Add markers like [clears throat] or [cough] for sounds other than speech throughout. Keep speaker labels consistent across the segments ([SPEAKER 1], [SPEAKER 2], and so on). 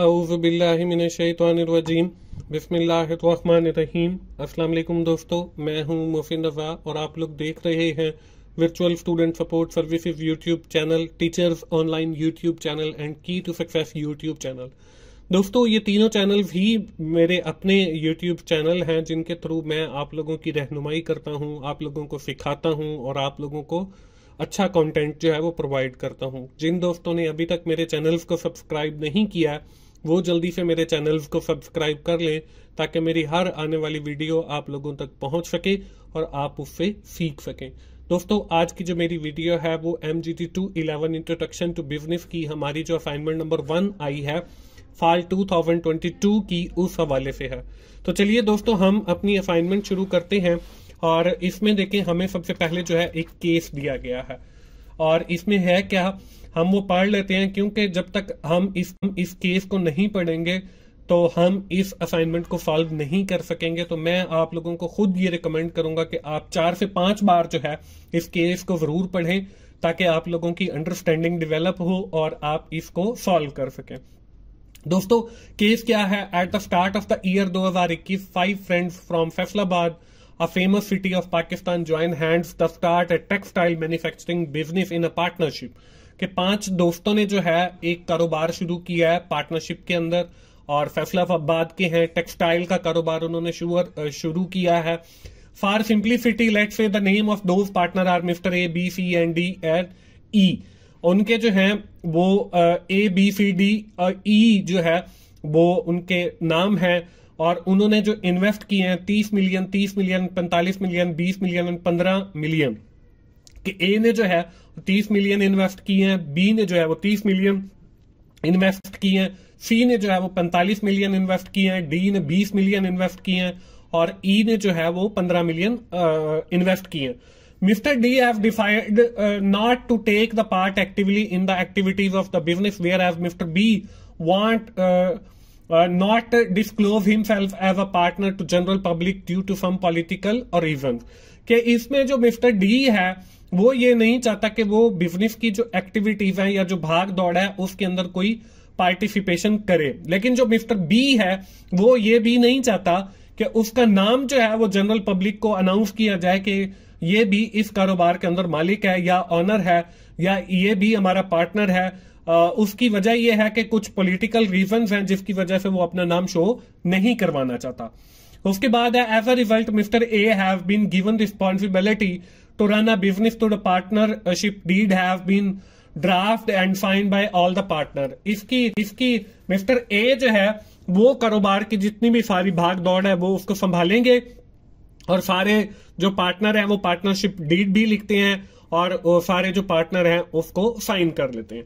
[SPEAKER 1] अज़बिल्लिमिनशैतरजीम बसमीम अस्सलाम दोस्तों मैं हूं मोहसिन रज़ा और आप लोग देख रहे हैं virtual student support services YouTube channel teachers online YouTube channel and key to success YouTube channel दोस्तों ये तीनों चैनल ही मेरे अपने यूट्यूब चैनल हैं जिनके थ्रू मैं आप लोगों की रहनुमाई करता हूँ आप लोगों को सिखाता हूँ और आप लोगों को अच्छा कंटेंट जो है वो प्रोवाइड करता हूँ जिन दोस्तों ने अभी तक मेरे चैनल्स को सब्सक्राइब नहीं किया वो जल्दी से मेरे चैनल को सब्सक्राइब कर लें ताकि मेरी हर आने वाली वीडियो आप लोगों तक पहुँच सके और आप उससे सीख सकें दोस्तों आज की जो मेरी वीडियो है वो M G T two eleven introduction to business की हमारी जो असाइनमेंट नंबर वन आई है ट्वेंटी 2022 की उस हवाले से है तो चलिए दोस्तों हम अपनी असाइनमेंट शुरू करते हैं और इसमें देखें हमें सबसे पहले जो है एक केस दिया गया है और इसमें है क्या हम वो पढ़ लेते हैं क्योंकि जब तक हम इस हम इस केस को नहीं पढ़ेंगे तो हम इस असाइनमेंट को सॉल्व नहीं कर सकेंगे तो मैं आप लोगों को खुद ये रिकमेंड करूंगा कि आप चार से पांच बार जो है इस केस को ज़रूर पढ़ें ताकि आप लोगों की अंडरस्टैंडिंग डेवलप हो और आप इसको सॉल्व कर सकें दोस्तों केस क्या है at the start of the year 2021 five friends from Faisalabad a famous city of Pakistan, joined hands to start a textile manufacturing business in a partnership. के पांच दोस्तों ने जो है एक कारोबार शुरू किया है पार्टनरशिप के अंदर और फैसलाबाद के हैं टेक्सटाइल का कारोबार उन्होंने शुरू किया है for simplicity let say the name of those partner are mister A B C and D and E उनके जो हैं वो ए बी सी डी ई जो है वो उनके नाम है और उन्होंने जो इन्वेस्ट किए हैं तीस मिलियन तीस मिलियन पैंतालीस मिलियन बीस मिलियन पंद्रह मिलियन कि ए ने जो है तीस मिलियन इन्वेस्ट किए हैं बी ने जो है वो तीस मिलियन इन्वेस्ट किए हैं सी ने जो है वो पैंतालीस मिलियन इन्वेस्ट किए हैं डी ने बीस मिलियन इन्वेस्ट किए हैं और ई e ने जो है वो पंद्रह मिलियन इन्वेस्ट किए हैं mister D have decide not to take the part actively in the activities of the business whereas mister B want uh, not disclose himself as a partner to general public due to some political reasons कि इसमें जो mister D है वो ये नहीं चाहता कि वो बिजनेस की जो एक्टिविटीज हैं या जो भाग दौड़ है उसके अंदर कोई पार्टिसिपेशन करे लेकिन जो मिस्टर बी है वो ये भी नहीं चाहता कि उसका नाम जो है वो जनरल पब्लिक को अनाउंस किया जाए कि ये भी इस कारोबार के अंदर मालिक है या ऑनर है या ये भी हमारा पार्टनर है उसकी वजह यह है कि कुछ पॉलिटिकल रीजंस हैं जिसकी वजह से वो अपना नाम शो नहीं करवाना चाहता उसके बाद है as a result mister A have been given responsibility to run a business to the partnership deed have been draft and sign by all the partner इसकी इसकी मिस्टर ए जो है वो कारोबार की जितनी भी सारी भाग दौड़ है वो उसको संभालेंगे और सारे जो पार्टनर हैं वो पार्टनरशिप डीड भी लिखते हैं और सारे जो पार्टनर हैं उसको साइन कर लेते हैं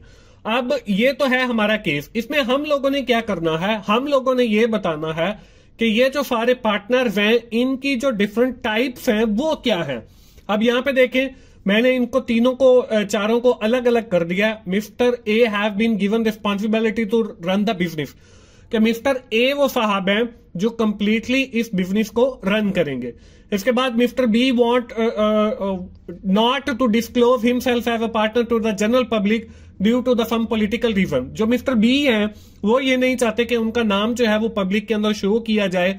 [SPEAKER 1] अब ये तो है हमारा केस इसमें हम लोगों ने क्या करना है हम लोगों ने ये बताना है कि ये जो सारे पार्टनर्स हैं इनकी जो डिफरेंट टाइप्स हैं वो क्या है अब यहां पे देखें मैंने इनको तीनों को चारों को अलग अलग कर दिया mister A have been given responsibility to run the business कि मिस्टर ए वो साहब हैं जो कंप्लीटली इस बिजनेस को रन करेंगे इसके बाद mister B want not to disclose himself as a partner to the general public due to the some political reason जो मिस्टर बी है वो ये नहीं चाहते कि उनका नाम जो है वो पब्लिक के अंदर शो किया जाए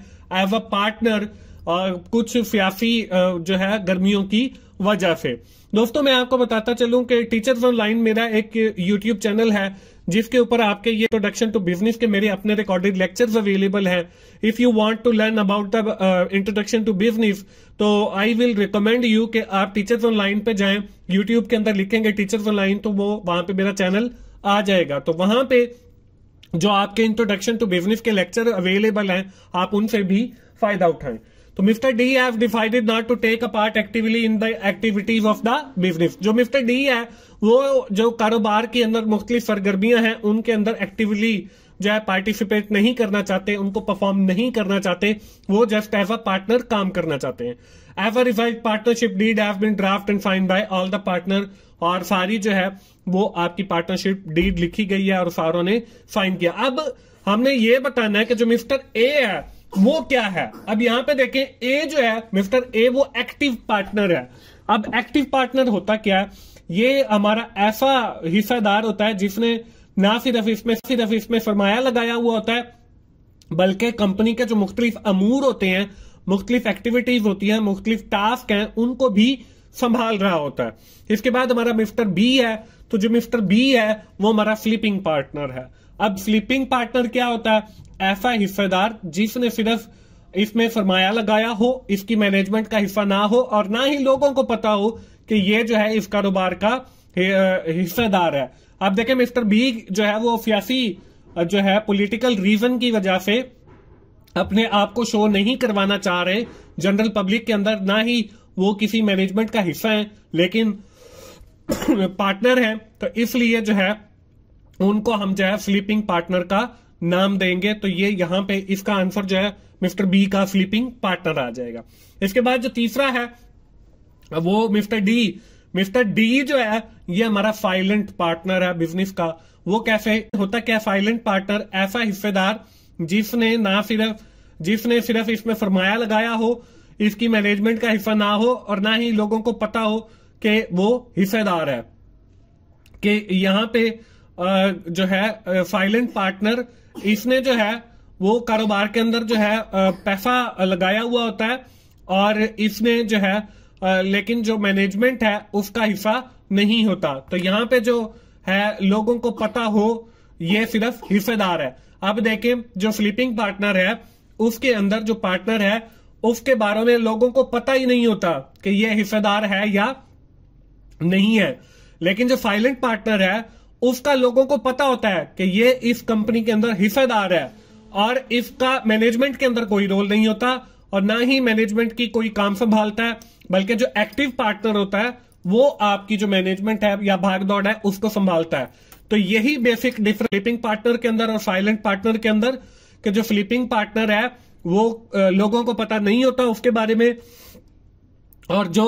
[SPEAKER 1] एज अ पार्टनर और कुछ सियासी uh, जो है गर्मियों की वजह से दोस्तों मैं आपको बताता चलूं कि टीचर्स ऑनलाइन मेरा एक यूट्यूब चैनल है जिसके ऊपर आपके ये इंट्रोडक्शन टू बिजनेस के मेरे अपने रिकॉर्डेड लेक्चर्स अवेलेबल हैं if you want to learn about the introduction to business तो आई विल रिकमेंड यू कि आप टीचर्स ऑनलाइन पे जाएं यूट्यूब के अंदर लिखेंगे टीचर्स ऑनलाइन तो वो वहां पे मेरा चैनल आ जाएगा तो वहां पे जो आपके इंट्रोडक्शन टू बिजनेस के लेक्चर अवेलेबल हैं आप उनसे भी फायदा उठाएं तो mister D have decided not to take a part actively in the activities of the business जो मिस्टर डी है वो जो कारोबार के अंदर मुख्तलिफ सरगर्मियां हैं उनके अंदर एक्टिवली जो है पार्टिसिपेट नहीं करना चाहते उनको परफॉर्म नहीं करना चाहते वो जस्ट एज अ पार्टनर काम करना चाहते हैं as a result partnership deed have been draft and sign by all the partner और सारी जो है वो आपकी पार्टनरशिप डीड लिखी गई है और सारों ने साइन किया अब हमने ये बताना है कि जो मिस्टर ए है वो क्या है अब यहां पे देखें ए जो है मिस्टर ए वो एक्टिव पार्टनर है अब एक्टिव पार्टनर होता क्या है ये हमारा ऐसा हिस्सेदार होता है जिसने ना सिर्फ इसमें सिर्फ इसमें सरमाया लगाया हुआ होता है बल्कि कंपनी के जो मुख्तलिफ अमूर होते हैं मुख्तलिफ एक्टिविटीज होती हैं मुख्तलिफ टास्क हैं उनको भी संभाल रहा होता है इसके बाद हमारा मिस्टर बी है तो जो मिस्टर बी है वो हमारा स्लीपिंग पार्टनर है अब स्लीपिंग पार्टनर क्या होता है ऐसा हिस्सेदार जिसने सिर्फ इसमें सरमाया लगाया हो इसकी मैनेजमेंट का हिस्सा ना हो और ना ही लोगों को पता हो कि ये जो है इस कारोबार का हिस्सेदार है अब देखें मिस्टर बी जो है वो सियासी जो है पॉलिटिकल रीजन की वजह से अपने आप को शो नहीं करवाना चाह रहे जनरल पब्लिक के अंदर ना ही वो किसी मैनेजमेंट का हिस्सा है लेकिन पार्टनर [clears throat] है तो इसलिए जो है उनको हम जो है स्लीपिंग पार्टनर का नाम देंगे तो ये यहां पे इसका आंसर जो है मिस्टर बी का स्लीपिंग पार्टनर आ जाएगा इसके बाद जो तीसरा है वो मिस्टर डी मिस्टर डी जो है ये हमारा साइलेंट पार्टनर है बिजनेस का वो कैसे होता क्या साइलेंट पार्टनर ऐसा हिस्सेदार जिसने ना सिर्फ जिसने सिर्फ इसमें फरमाया लगाया हो इसकी मैनेजमेंट का हिस्सा ना हो और ना ही लोगों को पता हो कि वो हिस्सेदार है कि यहाँ पे जो है साइलेंट पार्टनर इसने जो है वो कारोबार के अंदर जो है पैसा लगाया हुआ होता है और इसने जो है लेकिन जो मैनेजमेंट है उसका हिस्सा नहीं होता तो यहाँ पे जो है लोगों को पता हो ये सिर्फ हिस्सेदार है अब देखें जो स्लीपिंग पार्टनर है उसके अंदर जो पार्टनर है उसके बारे में लोगों को पता ही नहीं होता कि ये हिस्सेदार है या नहीं है लेकिन जो साइलेंट पार्टनर है उसका लोगों को पता होता है कि ये इस कंपनी के अंदर हिस्सेदार है और इसका मैनेजमेंट के अंदर कोई रोल नहीं होता और ना ही मैनेजमेंट की कोई काम संभालता है बल्कि जो एक्टिव पार्टनर होता है वो आपकी जो मैनेजमेंट है या भाग दौड़ है उसको संभालता है तो यही बेसिक डिफरेंस स्लीपिंग पार्टनर के अंदर और साइलेंट पार्टनर के अंदर कि जो स्लीपिंग पार्टनर है वो लोगों को पता नहीं होता उसके बारे में और जो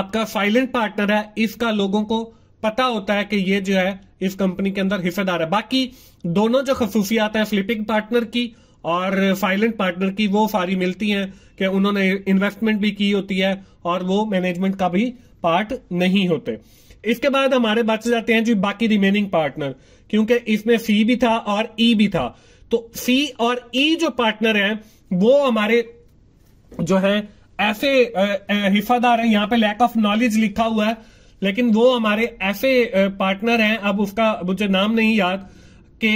[SPEAKER 1] आपका साइलेंट पार्टनर है इसका लोगों को पता होता है कि ये जो है इस कंपनी के अंदर हिस्सेदार है बाकी दोनों जो खसूसियात हैं फ्लिपिंग पार्टनर की और साइलेंट पार्टनर की वो सारी मिलती हैं कि उन्होंने इन्वेस्टमेंट भी की होती है और वो मैनेजमेंट का भी पार्ट नहीं होते इसके बाद हमारे बच जाते हैं जी बाकी रिमेनिंग पार्टनर क्योंकि इसमें सी भी था और ई e भी था तो सी और ई e जो पार्टनर हैं वो हमारे जो है ऐसे हिस्सादार है यहाँ पे लैक ऑफ नॉलेज लिखा हुआ है लेकिन वो हमारे ऐसे पार्टनर हैं अब उसका मुझे नाम नहीं याद कि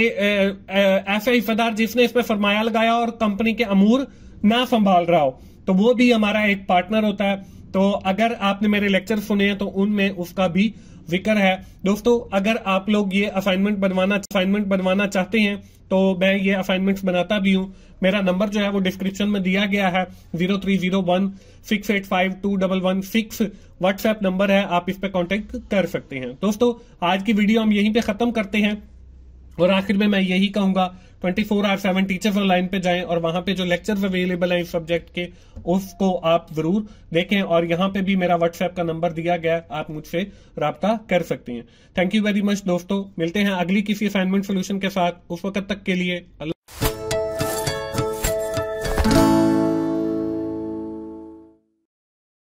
[SPEAKER 1] ऐसे हिस्सेदार जिसने इस पर लगाया और कंपनी के अमूर ना संभाल रहा हो तो वो भी हमारा एक पार्टनर होता है तो अगर आपने मेरे लेक्चर सुने हैं तो उनमें उसका भी विकर है दोस्तों अगर आप लोग ये असाइनमेंट बनवाना असाइनमेंट बनवाना चाहते हैं तो मैं ये असाइनमेंट्स बनाता भी हूँ मेरा नंबर जो है वो डिस्क्रिप्शन में दिया गया है zero three zero one six eight five two double one six WhatsApp number है आप इस पर कॉन्टेक्ट कर सकते हैं दोस्तों आज की वीडियो हम यहीं पे खत्म करते हैं और आखिर में मैं यही कहूंगा twenty four are seven teacher for line पे जाएं और वहां पे जो लेक्चर अवेलेबल है इस सब्जेक्ट के उसको आप जरूर देखें और यहाँ पे भी मेरा व्हाट्सएप का नंबर दिया गया आप मुझसे रहा कर सकते हैं थैंक यू वेरी मच दोस्तों मिलते हैं अगली किसी असाइनमेंट सोल्यूशन के साथ उस वक्त तक के लिए